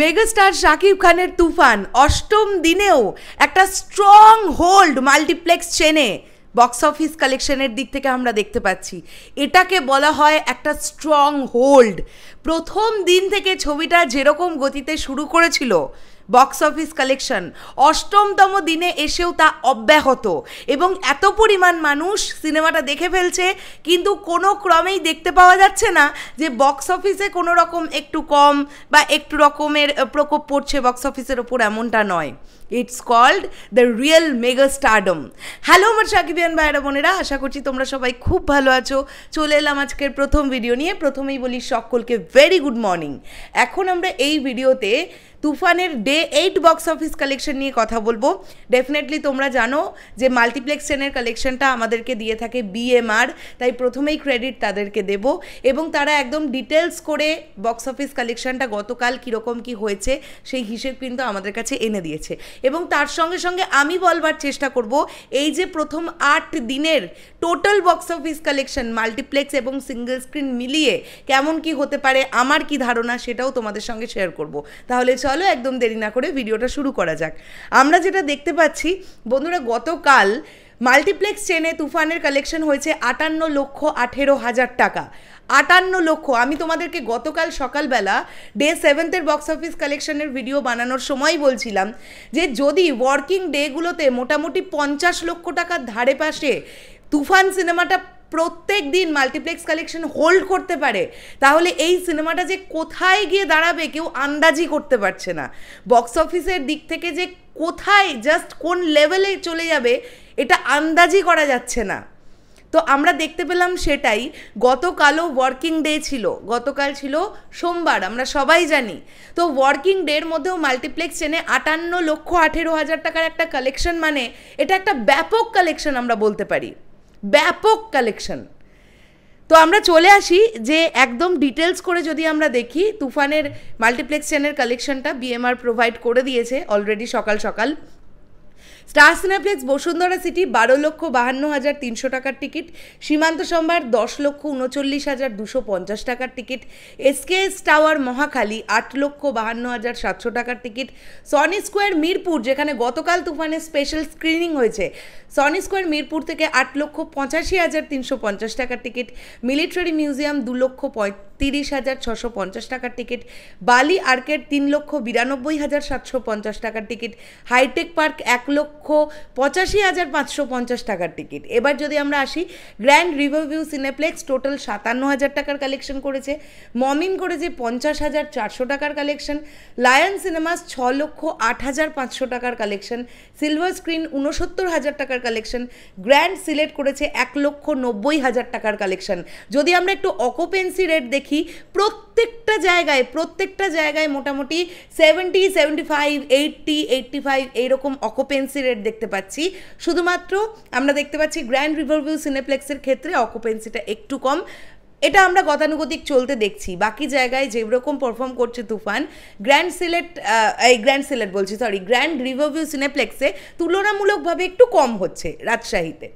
megastar Shakib খানের তুফান অষ্টম দিনেও একটা স্ট্রং হোল্ড মাল্টিপ্লেক্স চেনে বক্স অফিস কালেকশনের দিক থেকে আমরা দেখতে পাচ্ছি এটাকে বলা হয় একটা স্ট্রং হোল্ড প্রথম দিন থেকে ছবিটা যেরকম গতিতে শুরু করেছিল বক্স অফিস কালেকশন অষ্টমতম দিনে এসেও তা অব্যাহত এবং এত পরিমাণ মানুষ সিনেমাটা দেখে ফেলছে কিন্তু কোনো ক্রমেই দেখতে পাওয়া যাচ্ছে না যে বক্স অফিসে কোনো রকম একটু কম বা একটু রকমের প্রকোপ পড়ছে বক্স অফিসের ওপর এমনটা নয় it's called the real mega stardom hello আমার সাকিবিয়ান ভাইরা বোনেরা আশা করছি তোমরা সবাই খুব ভালো আছো চলে এলাম আজকের প্রথম ভিডিও নিয়ে প্রথমেই বলি সকলকে ভেরি গুড মর্নিং এখন আমরা এই ভিডিওতে তুফানের day day eight box office collection নিয়ে কথা বলবো ডেফিনেটলি তোমরা জানো যে মাল্টিপ্লেক্স টেনের কালেকশনটা আমাদেরকে দিয়ে থাকে বিএমআর তাই প্রথমেই ক্রেডিট তাদেরকে দেব এবং তারা একদম ডিটেলস করে বক্স অফিস কালেকশনটা গতকাল কীরকম কি হয়েছে সেই হিসেব কিন্তু আমাদের কাছে এনে দিয়েছে এবং তার সঙ্গে সঙ্গে আমি বলবার চেষ্টা করব এই যে প্রথম আট দিনের total box office collection multiplex এবং সিঙ্গেল স্ক্রিন মিলিয়ে কেমন কি হতে পারে আমার কি ধারণা সেটাও তোমাদের সঙ্গে শেয়ার করব তাহলে চলো একদম দেরি না করে ভিডিওটা শুরু করা যাক আমরা যেটা দেখতে পাচ্ছি বন্ধুরা গতকাল মাল্টিপ্লেক্স চেনে তুফানের কালেকশন হয়েছে আটান্ন লক্ষ আঠেরো হাজার টাকা আটান্ন লক্ষ আমি তোমাদেরকে গতকাল সকালবেলা ডে সেভেন্থের বক্স অফিস কালেকশনের ভিডিও বানানোর সময় বলছিলাম যে যদি ওয়ার্কিং ডেগুলোতে মোটামুটি পঞ্চাশ লক্ষ টাকার ধারে পাশে তুফান সিনেমাটা প্রত্যেক দিন মাল্টিপ্লেক্স কালেকশন হোল্ড করতে পারে তাহলে এই সিনেমাটা যে কোথায় গিয়ে দাঁড়াবে কেউ আন্দাজই করতে পারছে না বক্স অফিসের দিক থেকে যে কোথায় জাস্ট কোন লেভেলে চলে যাবে এটা আন্দাজই করা যাচ্ছে না তো আমরা দেখতে পেলাম সেটাই গতকালও ওয়ার্কিং ডে ছিল গতকাল ছিল সোমবার আমরা সবাই জানি তো ওয়ার্কিং ডের মধ্যেও মাল্টিপ্লেক্স চেনে আটান্ন লক্ষ আঠেরো হাজার টাকার একটা কালেকশন মানে এটা একটা ব্যাপক কালেকশন আমরা বলতে পারি ব্যাপক কালেকশন তো আমরা চলে আসি যে একদম ডিটেলস করে যদি আমরা দেখি তুফানের মাল্টিপ্লেক্স চেনের কালেকশনটা বিএমআর প্রোভাইড করে দিয়েছে অলরেডি সকাল সকাল স্টার সিনেপ্লেক্স বসুন্ধরা সিটি বারো লক্ষ বাহান্ন হাজার তিনশো টাকার টিকিট সীমান্ত সম্ভার দশ লক্ষ উনচল্লিশ হাজার দুশো পঞ্চাশ টাকার টিকিট এসকেএস টাওয়ার মহাখালী আট লক্ষ বাহান্ন হাজার সাতশো টাকার টিকিট সনি স্কোয়ার মিরপুর যেখানে গতকাল তুফানের স্পেশাল স্ক্রিনিং হয়েছে সনি স্কোয়ার মিরপুর থেকে আট লক্ষ পঁচাশি হাজার তিনশো পঞ্চাশ টাকার টিকিট মিলিটারি মিউজিয়াম দু লক্ষ পঁয়ত্রিশ হাজার ছশো পঞ্চাশ টাকার টিকিট বালি আর্কেড তিন লক্ষ বিরানব্বই হাজার সাতশো পঞ্চাশ টাকার টিকিট হাইটেক পার্ক এক লক্ষ লক্ষ পঁচাশি হাজার পাঁচশো পঞ্চাশ টাকার টিকিট এবার যদি আমরা আসি গ্র্যান্ড রিভারভিউ সিনেপ্লেক্স টোটাল সাতান্ন হাজার টাকার কালেকশন করেছে মমিন করেছে পঞ্চাশ হাজার চারশো টাকার কালেকশন লায়ন সিনেমাস ছ লক্ষ আট হাজার পাঁচশো টাকার কালেকশন সিলভার স্ক্রিন উনসত্তর হাজার টাকার কালেকশন গ্র্যান্ড সিলেক্ট করেছে এক লক্ষ নব্বই হাজার টাকার কালেকশন যদি আমরা একটু অকুপেন্সি রেট দেখি প্রত্যেক প্রত্যেকটা জায়গায় প্রত্যেকটা জায়গায় মোটামুটি seventy seventy five eighty eighty five এইরকম অকুপেন্সি রেট দেখতে পাচ্ছি শুধুমাত্র আমরা দেখতে পাচ্ছি গ্র্যান্ড রিভারভিউ সিনেপ্লেক্সের ক্ষেত্রে অকুপেন্সিটা একটু কম এটা আমরা গতানুগতিক চলতে দেখছি বাকি জায়গায় যেরকম পারফর্ম করছে তুফান গ্র্যান্ড সিলেট এই গ্র্যান্ড সিলেট বলছি সরি গ্র্যান্ড রিভারভিউ সিনেপ্লেক্সে তুলনামূলকভাবে একটু কম হচ্ছে রাজশাহীতে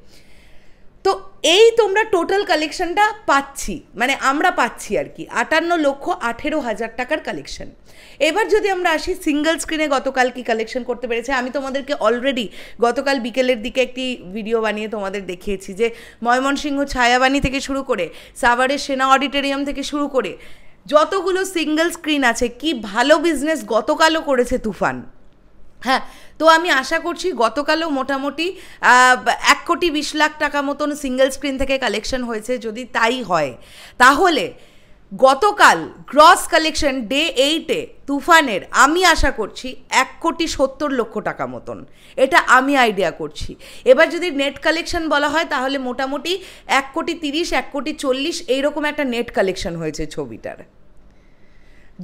এই তোমরা টোটাল কালেকশনটা পাচ্ছি মানে আমরা পাচ্ছি আর কি আটান্ন লক্ষ আঠেরো হাজার টাকার কালেকশন এবার যদি আমরা আসি সিঙ্গেল স্ক্রিনে গতকাল কি কালেকশন করতে পেরেছে আমি তোমাদেরকে অলরেডি গতকাল বিকেলের দিকে একটি ভিডিও বানিয়ে তোমাদের দেখিয়েছি যে ময়মনসিংহ ছায়াবাণী থেকে শুরু করে সাভারের সেনা অডিটোরিয়াম থেকে শুরু করে যতগুলো সিঙ্গেল স্ক্রিন আছে কি ভালো বিজনেস গতকালও করেছে তুফান হ্যাঁ তো আমি আশা করছি গতকালও মোটামুটি এক কোটি বিশ লাখ টাকা মতন সিঙ্গেল স্ক্রিন থেকে কালেকশন হয়েছে যদি তাই হয় তাহলে গতকাল গ্রস কালেকশন ডে এইটে তুফানের আমি আশা করছি এক কোটি সত্তর লক্ষ টাকা মতন এটা আমি আইডিয়া করছি এবার যদি নেট কালেকশন বলা হয় তাহলে মোটামুটি এক কোটি তিরিশ এক কোটি চল্লিশ এইরকম একটা নেট কালেকশন হয়েছে ছবিটার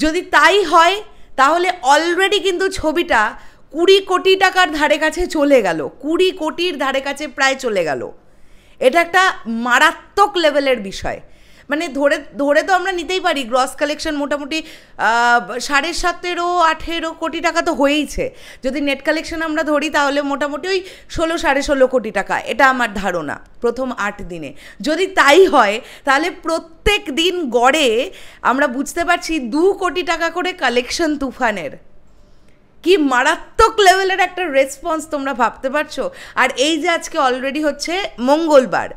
যদি তাই হয় তাহলে অলরেডি কিন্তু ছবিটা কুড়ি কোটি টাকার ধারে কাছে চলে গেল কুড়ি কোটির ধারে কাছে প্রায় চলে গেল এটা একটা মারাত্মক লেভেলের বিষয় মানে ধরে ধরে তো আমরা নিতেই পারি গ্রস কালেকশন মোটামুটি সাড়ে সতেরো আঠেরো কোটি টাকা তো হয়েইছে যদি নেট কালেকশন আমরা ধরি তাহলে মোটামুটি ওই ষোলো সাড়ে ষোলো কোটি টাকা এটা আমার ধারণা প্রথম আট দিনে যদি তাই হয় তাহলে প্রত্যেক দিন গড়ে আমরা বুঝতে পারছি দু কোটি টাকা করে কালেকশন তুফানের কি মারাত্মক লেভেলের একটা রেসপন্স তোমরা ভাবতে পারছো আর এই যে আজকে অলরেডি হচ্ছে মঙ্গলবার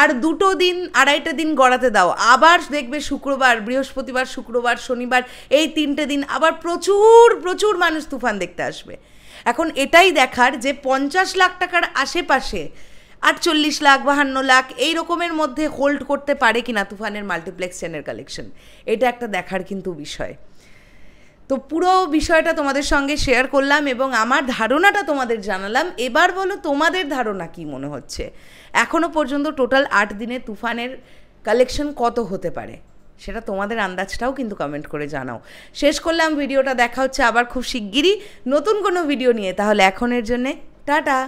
আর দুটো দিন আড়াইটা দিন গড়াতে দাও আবার দেখবে শুক্রবার বৃহস্পতিবার শুক্রবার শনিবার এই তিনটে দিন আবার প্রচুর প্রচুর মানুষ তুফান দেখতে আসবে এখন এটাই দেখার যে পঞ্চাশ লাখ টাকার আশেপাশে আটচল্লিশ লাখ বাহান্ন লাখ এই রকমের মধ্যে হোল্ড করতে পারে কিনা তুফানের মাল্টিপ্লেক্স চেনের কালেকশন এটা একটা দেখার কিন্তু বিষয় তো পুরো বিষয়টা তোমাদের সঙ্গে শেয়ার করলাম এবং আমার ধারণাটা তোমাদের জানালাম এবার বলো তোমাদের ধারণা কি মনে হচ্ছে এখনও পর্যন্ত টোটাল আট দিনে তুফানের কালেকশন কত হতে পারে সেটা তোমাদের আন্দাজটাও কিন্তু কমেন্ট করে জানাও শেষ করলাম ভিডিওটা দেখা হচ্ছে আবার খুব শিগগিরই নতুন কোনো ভিডিও নিয়ে তাহলে এখনের জন্যে টাটা